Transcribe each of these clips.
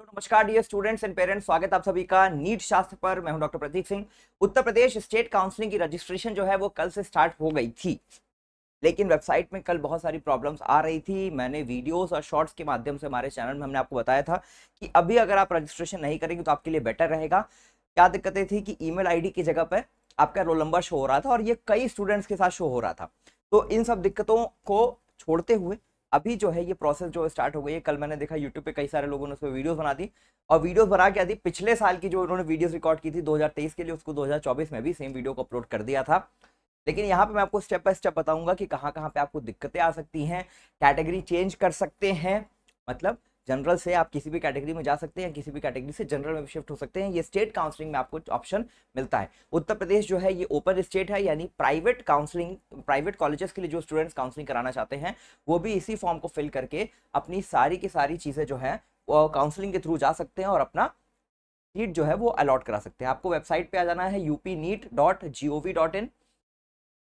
hello नमस्कार dear students and parents स्वागत आप सभी का नीट शास्त्र पर मैं हूं doctor Prateek Singh Uttar Pradesh state counselling की रजिस्ट्रेशन जो है वो कल से स्टार्ट हो गई थी लेकिन वेबसाइट में कल बहुत सारी प्रॉब्लम्स आ रही थी मैंने वीडियोस और शॉर्ट्स के माध्यम से हमारे चैनल में हमने आपको बताया था कि अभी अगर आप रजिस्ट्रेशन नहीं करेंगे तो आपके लिए बेटर रहेगा क्या दिक्कतें थी कि ईमेल आईडी की जगह पर आपका रोल नंबर शो हो रहा था और ये कई स्टूडेंट्स के साथ शो हो रहा था तो इन सब दिक्कतों को छोड़ते हुए अभी जो है ये प्रोसेस जो स्टार्ट हो गई है कल मैंने देखा यूट्यूब पे कई सारे लोगों ने उस पर वीडियोज बना दी और वीडियोस बना के आदि पिछले साल की जो उन्होंने वीडियोस रिकॉर्ड की थी 2023 के लिए उसको 2024 में भी सेम वीडियो को अपलोड कर दिया था लेकिन यहाँ पे मैं आपको स्टेप बाय स्टेप बताऊंगा कि कहाँ कहाँ पे आपको दिक्कतें आ सकती हैं कैटेगरी चेंज कर सकते हैं मतलब जनरल से आप किसी भी कैटेगरी में जा सकते हैं किसी भी कैटेगरी से जनरल में शिफ्ट हो सकते हैं ये स्टेट काउंसलिंग में आपको ऑप्शन मिलता है उत्तर प्रदेश जो है ये ओपन स्टेट है यानी प्राइवेट काउंसलिंग प्राइवेट कॉलेजेस के लिए जो स्टूडेंट्स काउंसलिंग कराना चाहते हैं वो भी इसी फॉर्म को फिल करके अपनी सारी की सारी चीज़ें जो है काउंसलिंग के थ्रू जा सकते हैं और अपना सीट जो है वो अलॉट करा सकते हैं आपको वेबसाइट पर आ जाना है UP NEET dot G O V dot in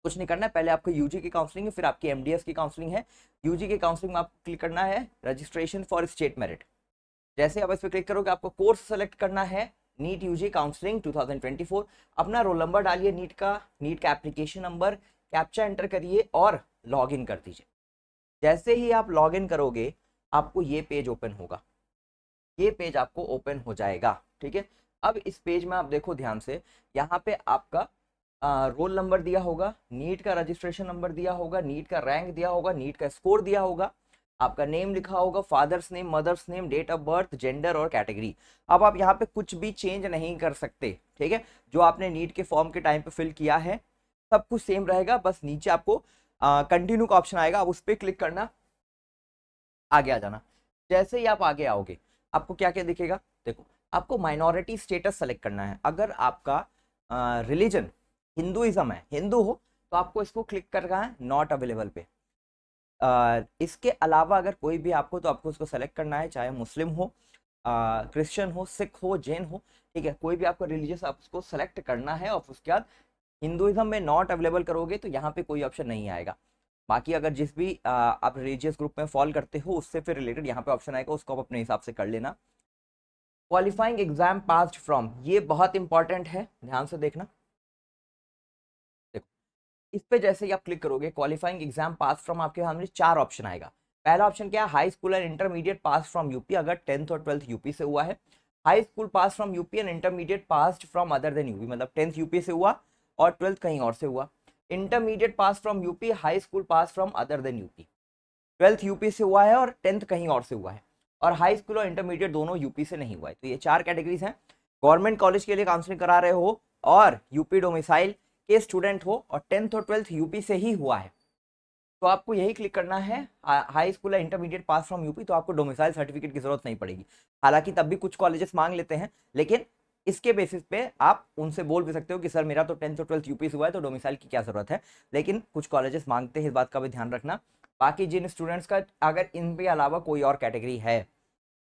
कुछ नहीं करना है पहले आपको यूजी की काउंसलिंग है फिर आपकी एमडीएस की काउंसलिंग है यूजी की काउंसलिंग में आपको क्लिक करना है रजिस्ट्रेशन फॉर स्टेट मेरिट जैसे आप इस पर क्लिक करोगे आपको कोर्स सेलेक्ट करना है नीट यूजी काउंसलिंग 2024 अपना रोल नंबर डालिए नीट का नीट का एप्लीकेशन नंबर कैप्चा एंटर करिए और इन कर दीजिए जैसे ही आप इन करोगे आपको ये पेज ओपन होगा ये पेज आपको ओपन हो जाएगा ठीक है अब इस पेज में आप देखो ध्यान से यहाँ पे आपका रोल नंबर दिया होगा नीट का रजिस्ट्रेशन नंबर दिया होगा नीट का रैंक दिया होगा नीट का स्कोर दिया होगा आपका नेम लिखा होगा father's name mother's name date of birth gender और कैटेगरी अब आप यहाँ पे कुछ भी चेंज नहीं कर सकते ठीक है जो आपने नीट के फॉर्म के टाइम पे फिल किया है सब कुछ सेम रहेगा बस नीचे आपको कंटिन्यू का ऑप्शन आएगा आप उस पर क्लिक करना आगे आ जाना जैसे ही आप आगे आओगे आपको क्या क्या दिखेगा देखो आपको माइनॉरिटी स्टेटस सेलेक्ट करना है अगर आपका रिलीजन हिंदुइज्म है हिंदू हो तो आपको इसको क्लिक करना है नॉट अवेलेबल पे आ, इसके अलावा अगर कोई भी आपको तो आपको उसको सेलेक्ट करना है चाहे मुस्लिम हो क्रिश्चियन हो सिख हो जैन हो ठीक है कोई भी आपको रिलीजियस आप उसको सेलेक्ट करना है और उसके बाद हिंदुइज्म में नॉट अवेलेबल करोगे तो यहाँ पे कोई ऑप्शन नहीं आएगा बाकी अगर जिस भी आ, आप रिलीजियस ग्रुप में फॉल करते हो उससे फिर रिलेटेड यहाँ पे ऑप्शन आएगा उसको आप अपने हिसाब से कर लेना क्वालिफाइंग एग्जाम पास्ड फ्रॉम ये बहुत इंपॉर्टेंट है ध्यान से देखना इस पे जैसे ही आप क्लिक करोगे क्वालिफाइंग एग्जाम पास फ्रॉम आपके सामने चार ऑप्शन आएगा पहला ऑप्शन क्या है high school and intermediate pass from UP अगर टेंथ और ट्वेल्थ यूपी से हुआ है high school pass from UP and intermediate pass from other than UP मतलब टेंथ यूपी से हुआ और ट्वेल्थ कहीं और से हुआ intermediate pass from UP high school pass from other than UP twelfth UP से हुआ है और टेंथ कहीं और से हुआ है और हाई स्कूल और इंटरमीडिएट दोनों यूपी से नहीं हुआ है तो ये चार कैटेगरीज हैं गवर्नमेंट कॉलेज के लिए काउंसलिंग करा रहे हो और यूपी डोमिसाइल के स्टूडेंट हो और टेंथ और ट्वेल्थ यूपी से ही हुआ है तो आपको यही क्लिक करना है हाई स्कूल या इंटरमीडिएट पास फ्रॉम यूपी तो आपको डोमिसाइल सर्टिफिकेट की जरूरत नहीं पड़ेगी हालांकि तब भी कुछ कॉलेजेस मांग लेते हैं लेकिन इसके बेसिस पे आप उनसे बोल भी सकते हो कि सर मेरा तो टेंथ और ट्वेल्थ यूपी से हुआ है तो डोमिसाइल की क्या जरूरत है लेकिन कुछ कॉलेजेस मांगते हैं इस बात का भी ध्यान रखना बाकी जिन स्टूडेंट्स का अगर इनके अलावा कोई और कैटेगरी है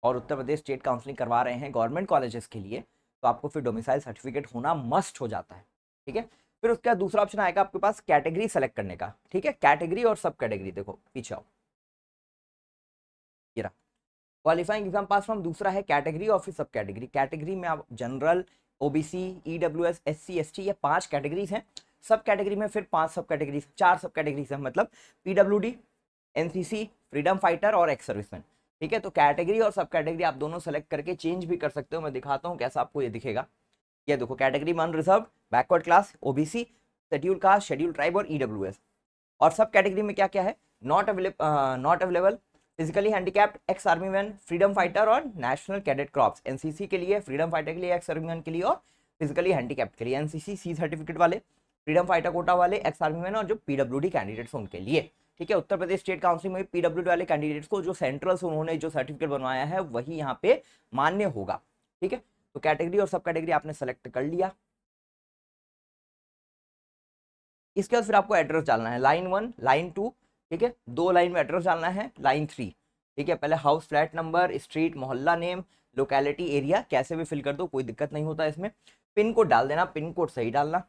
और उत्तर प्रदेश स्टेट काउंसिलिंग करवा रहे हैं गवर्नमेंट कॉलेजेस के लिए तो आपको फिर डोमिसाइल सर्टिफिकेट होना मस्ट हो जाता है ठीक है फिर उसके बाद दूसरा ऑप्शन आएगा आपके पास कैटेगरी सेलेक्ट करने का ठीक है कैटेगरी और सब कैटेगरी देखो पीछे आओ ये रहा क्वालिफाइंग एग्जाम पास फॉर्म दूसरा है कैटेगरी और फिर सब कैटेगरी कैटेगरी में आप general OBC C S T ये पांच कैटेगरीज हैं सब कैटेगरी में फिर पांच सब कैटेगरीज चार सब कैटेगरीज हैं मतलब पीडब्ल्यूडी एनसीसी फ्रीडम फाइटर और एक्स सर्विसमैन ठीक है तो कैटेगरी और सब कैटेगरी आप दोनों सेलेक्ट करके चेंज भी कर सकते हो मैं दिखाता हूँ कैसा आपको ये दिखेगा ये देखो category one reserve backward class OBC schedule caste schedule tribe और ईडब्ल्यू e और सब कैटेगरी में क्या क्या है not available not available physically handicapped ex army man freedom fighter और नेशनल कैडेट क्रॉप्स एनसीसी के लिए फ्रीडम फाइटर के लिए एक्स आर्मी मैन के लिए और फिजिकली हैंडीकैप्ड के लिए एनसीसी सी सर्टिफिकेट वाले फ्रीडम फाइटर कोटा वाले एक्स आर्मी मैन और जो पीडब्ल्यूडी कैंडिडेट्स उनके लिए ठीक है उत्तर प्रदेश स्टेट काउंसिल में पीडब्ल्यू वाले कैंडिडेट्स को जो सेंट्रल से उन्होंने जो सर्टिफिकेट बनवाया है वही यहाँ पे मान्य होगा ठीक है तो कैटेगरी और सब कैटेगरी आपने सेलेक्ट कर लिया इसके बाद फिर आपको एड्रेस डालना है लाइन वन लाइन टू ठीक है दो लाइन में एड्रेस डालना है लाइन थ्री ठीक है पहले हाउस फ्लैट नंबर स्ट्रीट मोहल्ला नेम लोकेलिटी एरिया कैसे भी फिल कर दो कोई दिक्कत नहीं होता इसमें पिन कोड डाल देना पिन कोड सही डालना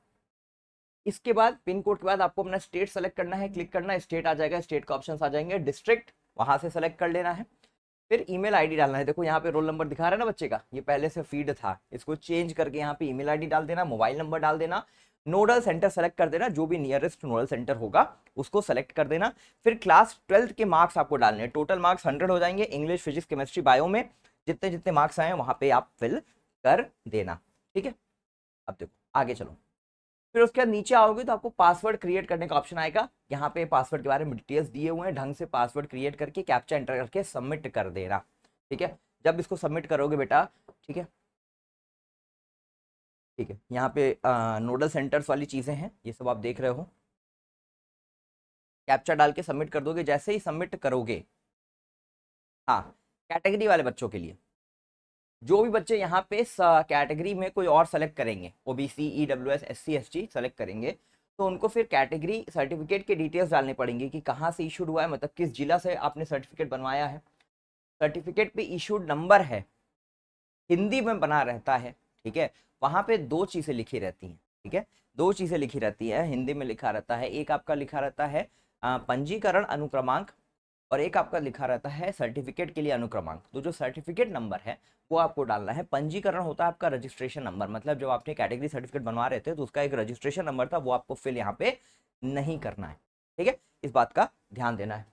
इसके बाद पिन कोड के बाद आपको अपना स्टेट सेलेक्ट करना है क्लिक करना स्टेट आ जाएगा स्टेट का ऑप्शन आ जाएंगे डिस्ट्रिक्ट वहां से सेलेक्ट कर लेना है फिर ईमेल आईडी डालना है देखो यहाँ पे रोल नंबर दिखा रहा है ना बच्चे का ये पहले से फीड था इसको चेंज करके यहाँ पे ईमेल आईडी डाल देना मोबाइल नंबर डाल देना नोडल सेंटर सेलेक्ट कर देना जो भी नियरेस्ट नोडल सेंटर होगा उसको सेलेक्ट कर देना फिर क्लास ट्वेल्थ के मार्क्स आपको डालने टोटल मार्क्स हंड्रेड हो जाएंगे इंग्लिश फिजिक्स केमिस्ट्री बायो में जितने जितने मार्क्स आए वहाँ पे आप फिल कर देना ठीक है अब देखो आगे चलो फिर उसके बाद नीचे आओगे तो आपको पासवर्ड क्रिएट करने का ऑप्शन आएगा यहाँ पे पासवर्ड के बारे में डिटेल्स दिए हुए हैं ढंग से पासवर्ड क्रिएट करके कैप्चा एंटर करके सबमिट कर देना ठीक है जब इसको सबमिट करोगे बेटा ठीक है ठीक है यहाँ पे नोडल सेंटर्स वाली चीज़ें हैं ये सब आप देख रहे हो कैप्चा डाल के सबमिट कर दोगे जैसे ही सबमिट करोगे हाँ कैटेगरी वाले बच्चों के लिए जो भी बच्चे यहाँ पे कैटेगरी में कोई और सेलेक्ट करेंगे O B C E W S S C S T select करेंगे तो उनको फिर कैटेगरी सर्टिफिकेट के डिटेल्स डालने पड़ेंगे कि कहाँ से इशूड हुआ है मतलब किस जिला से आपने सर्टिफिकेट बनवाया है सर्टिफिकेट पे इशूड नंबर है हिंदी में बना रहता है ठीक है वहाँ पे दो चीज़ें लिखी रहती हैं ठीक है दो चीज़ें लिखी रहती है हिंदी में लिखा रहता है एक आपका लिखा रहता है पंजीकरण अनुक्रमांक और एक आपका लिखा रहता है सर्टिफिकेट के लिए अनुक्रमांक तो जो सर्टिफिकेट नंबर है वो आपको डालना है पंजीकरण होता है आपका रजिस्ट्रेशन नंबर मतलब जब आपने कैटेगरी सर्टिफिकेट बनवा रहे थे तो उसका एक रजिस्ट्रेशन नंबर था वो आपको फिल यहाँ पे नहीं करना है ठीक है इस बात का ध्यान देना है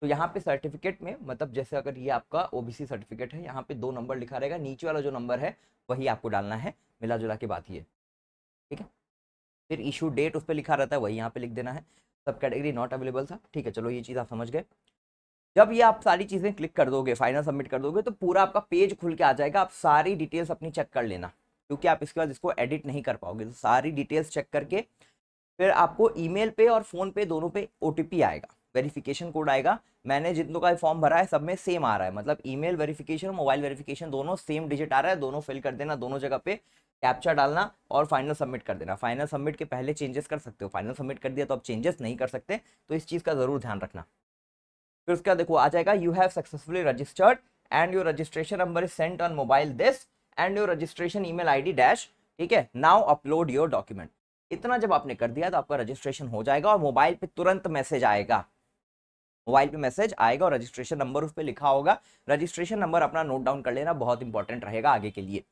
तो यहाँ पे सर्टिफिकेट में मतलब जैसे अगर ये आपका ओबीसी सर्टिफिकेट है यहाँ पे दो नंबर लिखा रहेगा नीचे वाला जो नंबर है वही आपको डालना है मिला जुला के बात ये ठीक है फिर इशू डेट उस पर लिखा रहता है वही यहाँ पे लिख देना है सब कैटेगरी नॉट अवेलेबल था ठीक है चलो ये चीज़ आप समझ गए जब ये आप सारी चीज़ें क्लिक कर दोगे फाइनल सबमिट कर दोगे तो पूरा आपका पेज खुल के आ जाएगा आप सारी डिटेल्स अपनी चेक कर लेना क्योंकि आप इसके बाद इसको एडिट नहीं कर पाओगे तो सारी डिटेल्स चेक करके फिर आपको ईमेल पे और फ़ोन पे दोनों पे ओ आएगा वेरिफिकेशन कोड आएगा मैंने जिन लोगों का फॉर्म भरा है सब में सेम आ रहा है मतलब ईमेल वेरिफिकेशन मोबाइल वेरिफिकेशन दोनों सेम डिजिट आ रहा है दोनों फिल कर देना दोनों जगह पे कैप्चा डालना और फाइनल सबमिट कर देना फाइनल सबमिट के पहले चेंजेस कर सकते हो फाइनल सबमिट कर दिया तो आप चेंजेस नहीं कर सकते तो इस चीज़ का ज़रूर ध्यान रखना फिर उसका देखो आ जाएगा you have successfully registered and your registration number is sent on mobile this and your registration email dash ठीक है नाउ अपलोड योर डॉक्यूमेंट इतना जब आपने कर दिया तो आपका रजिस्ट्रेशन हो जाएगा और मोबाइल पे तुरंत मैसेज आएगा मोबाइल पे मैसेज आएगा और रजिस्ट्रेशन नंबर उस पर लिखा होगा रजिस्ट्रेशन नंबर अपना नोट डाउन कर लेना बहुत इंपॉर्टेंट रहेगा आगे के लिए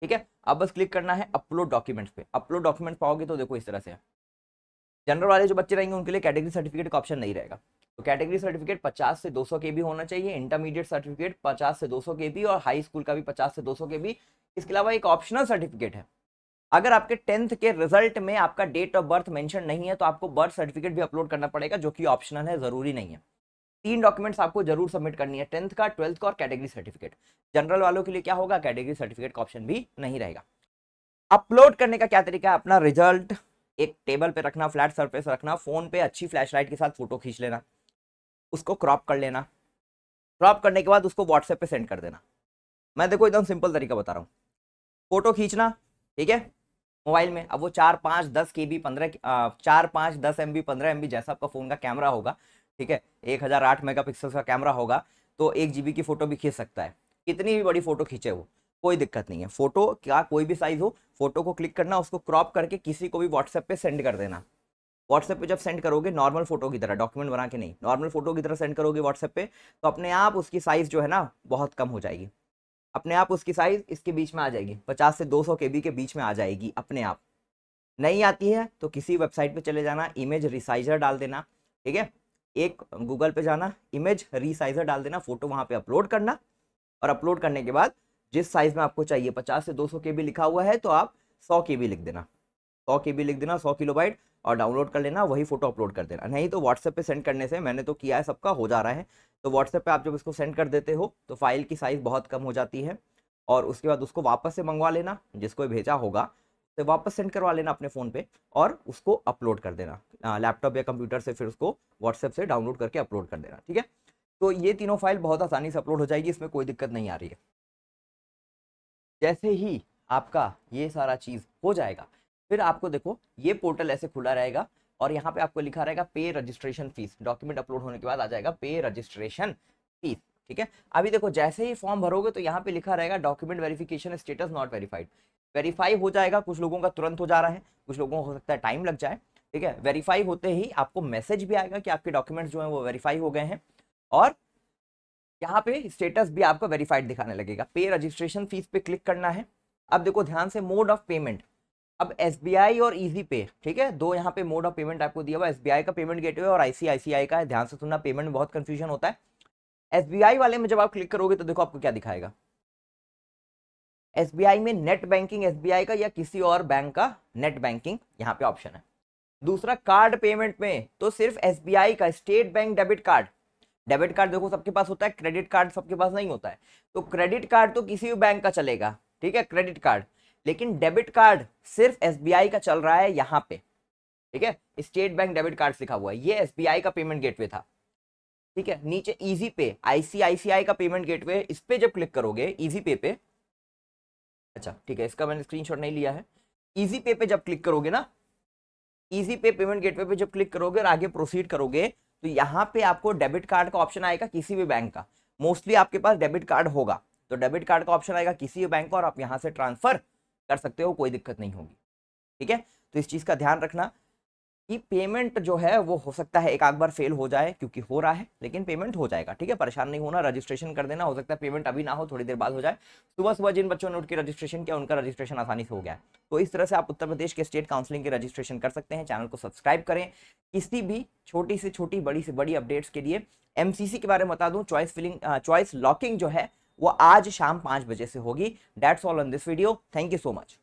ठीक है अब बस क्लिक करना है अपलोड डॉक्यूमेंट्स पे अपलोड डॉक्यूमेंट पाओगे तो देखो इस तरह से जनरल वाले जो बच्चे रहेंगे उनके लिए कैटेगरी सर्टिफिकेट का ऑप्शन नहीं रहेगा तो कैटेगरी सर्टिफिकेट 50 से 200 के भी होना चाहिए इंटरमीडिएट सर्टिफिकेट 50 से 200 के भी और हाई स्कूल का भी 50 से 200 के भी इसके अलावा एक ऑप्शनल सर्टिफिकेट है अगर आपके टेंथ के रिजल्ट में आपका डेट ऑफ बर्थ मेंशन नहीं है तो आपको बर्थ सर्टिफिकेट भी अपलोड करना पड़ेगा जो कि ऑप्शनल है जरूरी नहीं है तीन डॉक्यूमेंट्स आपको जरूर सबमिट करनी है टेंथ का ट्वेल्थ का और कैटेगरी सर्टिफिकेट जनरल वालों के लिए क्या होगा कैटेगरी सर्टिफिकेट का ऑप्शन भी नहीं रहेगा अपलोड करने का क्या तरीका है अपना रिजल्ट एक टेबल पे रखना फ्लैट सरफेस रखना फोन पे अच्छी फ्लैशलाइट के साथ फोटो खींच लेना उसको क्रॉप कर लेना क्रॉप करने के बाद उसको व्हाट्सएप पे सेंड कर देना मैं देखो एकदम सिंपल तरीका बता रहा हूँ फ़ोटो खींचना ठीक है मोबाइल में अब वो चार पाँच दस के बी पंद्रह चार पाँच दस एम बी पंद्रह एम बी जैसा आपका फ़ोन का कैमरा होगा ठीक है एक हज़ार आठ मेगा पिक्सल्स का कैमरा होगा तो एक जी बी की फ़ोटो भी खींच सकता है कितनी भी बड़ी फ़ोटो खींचे वो कोई दिक्कत नहीं है फ़ोटो क्या कोई भी साइज़ हो फोटो को क्लिक करना उसको क्रॉप करके किसी को भी व्हाट्सएप पर सेंड कर देना व्हाट्सएप पे जब सेंड करोगे नॉर्मल फोटो की तरह डॉक्यूमेंट बना के नहीं नॉर्मल फोटो की तरह सेंड करोगे व्हाट्सएप पे तो अपने आप उसकी साइज़ जो है ना बहुत कम हो जाएगी अपने आप उसकी साइज़ इसके बीच में आ जाएगी पचास से दो सौ के बी के बीच में आ जाएगी अपने आप नहीं आती है तो किसी वेबसाइट पे चले जाना इमेज रिसाइजर डाल देना ठीक है एक गूगल पे जाना इमेज रिसाइजर डाल देना फोटो वहाँ पे अपलोड करना और अपलोड करने के बाद जिस साइज़ में आपको चाहिए पचास से दो सौ के बी लिखा हुआ है तो आप सौ के बी लिख देना सौ के लिख देना सौ किलो और डाउनलोड कर लेना वही फोटो अपलोड कर देना नहीं तो व्हाट्सएप पे सेंड करने से मैंने तो किया है सबका हो जा रहा है तो व्हाट्सएप पे आप जब इसको सेंड कर देते हो तो फाइल की साइज़ बहुत कम हो जाती है और उसके बाद उसको वापस से मंगवा लेना जिसको भेजा होगा तो वापस सेंड करवा लेना अपने फ़ोन पे और उसको अपलोड कर देना लैपटॉप या कंप्यूटर से फिर उसको व्हाट्सएप से डाउनलोड करके अपलोड कर देना ठीक है तो ये तीनों फाइल बहुत आसानी से अपलोड हो जाएगी इसमें कोई दिक्कत नहीं आ रही है जैसे ही आपका ये सारा चीज़ हो जाएगा फिर आपको देखो ये पोर्टल ऐसे खुला रहेगा और यहाँ पे आपको लिखा रहेगा पे रजिस्ट्रेशन फीस डॉक्यूमेंट अपलोड होने के बाद आ जाएगा पे रजिस्ट्रेशन फीस ठीक है अभी देखो जैसे ही फॉर्म भरोगे तो यहाँ पे लिखा रहेगा document verification status not verified verify हो जाएगा कुछ लोगों का तुरंत हो जा रहा है कुछ लोगों को हो सकता है टाइम लग जाए ठीक है वेरीफाई होते ही आपको मैसेज भी आएगा कि आपके डॉक्यूमेंट्स जो हैं वो वेरीफाई हो गए हैं और यहाँ पे स्टेटस भी आपको वेरीफाइड दिखाने लगेगा पे रजिस्ट्रेशन फीस पे क्लिक करना है अब देखो ध्यान से मोड ऑफ पेमेंट अब एस और ईजी पे ठीक है दो यहाँ पे मोड ऑफ पेमेंट आपको दिया हुआ एस का पेमेंट गेटवे और आईसीआईसीआई का है ध्यान से सुनना पेमेंट में बहुत कंफ्यूजन होता है एस वाले में जब आप क्लिक करोगे तो देखो आपको क्या दिखाएगा एस में नेट बैंकिंग एस का या किसी और बैंक का नेट बैंकिंग यहाँ पे ऑप्शन है दूसरा कार्ड पेमेंट में तो सिर्फ एस का state bank debit card debit card देखो सबके पास होता है क्रेडिट कार्ड सबके पास नहीं होता है तो क्रेडिट कार्ड तो किसी भी बैंक का चलेगा ठीक है क्रेडिट कार्ड लेकिन डेबिट कार्ड सिर्फ एस का चल रहा है यहाँ पे ठीक है स्टेट बैंक डेबिट कार्ड लिखा हुआ है ये एस का पेमेंट गेटवे था ठीक है नीचे इजी पे आईसीआईसीआई का पेमेंट गेटवे इस पे जब क्लिक करोगे इजी पे पे अच्छा ठीक है इसका मैंने स्क्रीनशॉट नहीं लिया है इजी पे पे जब क्लिक करोगे ना इजी पे पेमेंट गेटवे पे जब क्लिक करोगे और आगे प्रोसीड करोगे तो यहाँ पे आपको डेबिट कार्ड का ऑप्शन आएगा किसी भी बैंक का मोस्टली आपके पास डेबिट कार्ड होगा तो डेबिट कार्ड का ऑप्शन आएगा किसी भी बैंक का और आप यहाँ से ट्रांसफर कर सकते हो कोई दिक्कत नहीं होगी ठीक है तो इस चीज़ का ध्यान रखना कि पेमेंट जो है वो हो सकता है एक आध बार फेल हो जाए क्योंकि हो रहा है लेकिन पेमेंट हो जाएगा ठीक है परेशान नहीं होना रजिस्ट्रेशन कर देना हो सकता है पेमेंट अभी ना हो थोड़ी देर बाद हो जाए सुबह सुबह जिन बच्चों ने उठ के रजिस्ट्रेशन किया उनका रजिस्ट्रेशन आसानी से हो गया तो इस तरह से आप उत्तर प्रदेश के स्टेट काउंसिलिंग के रजिस्ट्रेशन कर सकते हैं चैनल को सब्सक्राइब करें किसी भी छोटी से छोटी बड़ी से बड़ी अपडेट्स के लिए एम के बारे में बता दूं चॉइस फिलिंग चॉइस लॉकिंग जो है वो आज शाम पाँच बजे से होगी that's all on this video thank you so much